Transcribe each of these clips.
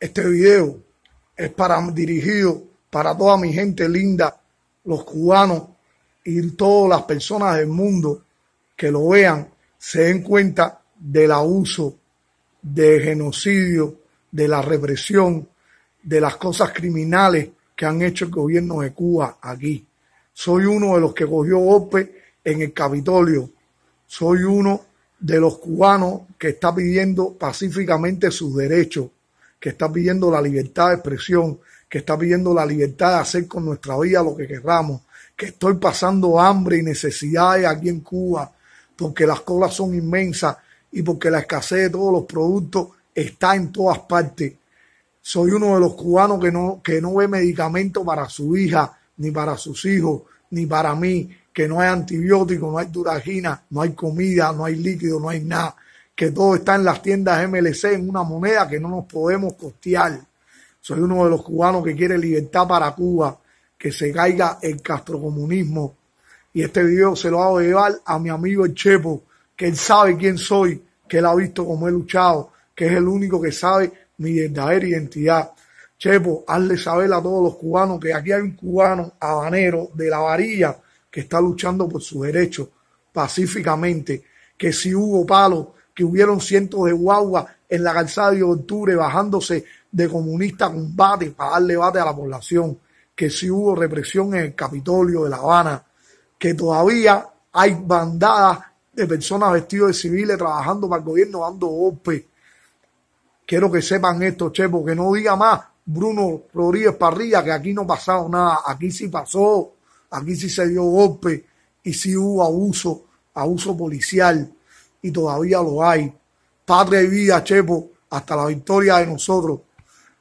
Este video es para dirigido para toda mi gente linda, los cubanos y todas las personas del mundo que lo vean, se den cuenta del abuso, del genocidio, de la represión, de las cosas criminales que han hecho el gobierno de Cuba aquí. Soy uno de los que cogió golpe en el Capitolio. Soy uno de los cubanos que está pidiendo pacíficamente sus derechos que está pidiendo la libertad de expresión, que está pidiendo la libertad de hacer con nuestra vida lo que querramos, que estoy pasando hambre y necesidades aquí en Cuba, porque las colas son inmensas y porque la escasez de todos los productos está en todas partes. Soy uno de los cubanos que no, que no ve medicamento para su hija, ni para sus hijos, ni para mí, que no hay antibióticos, no hay duragina, no hay comida, no hay líquido, no hay nada que todo está en las tiendas MLC, en una moneda que no nos podemos costear. Soy uno de los cubanos que quiere libertad para Cuba, que se caiga el castrocomunismo. Y este video se lo hago llevar a mi amigo el Chepo, que él sabe quién soy, que él ha visto cómo he luchado, que es el único que sabe mi verdadera identidad. Chepo, hazle saber a todos los cubanos que aquí hay un cubano habanero de la varilla que está luchando por sus derechos pacíficamente, que si hubo palo que hubieron cientos de guaguas en la calzada de octubre bajándose de comunista combate para darle bate a la población, que sí hubo represión en el Capitolio de La Habana, que todavía hay bandadas de personas vestidas de civiles trabajando para el gobierno dando golpes. Quiero que sepan esto, che, porque no diga más Bruno Rodríguez Parrilla que aquí no ha pasado nada, aquí sí pasó, aquí sí se dio golpe y sí hubo abuso, abuso policial y todavía lo hay. Padre vida, Chepo, hasta la victoria de nosotros.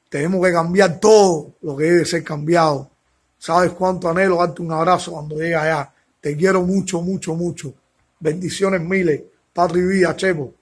Tenemos que cambiar todo lo que debe ser cambiado. Sabes cuánto anhelo darte un abrazo cuando llegue allá. Te quiero mucho, mucho, mucho. Bendiciones miles. Padre vida, Chepo.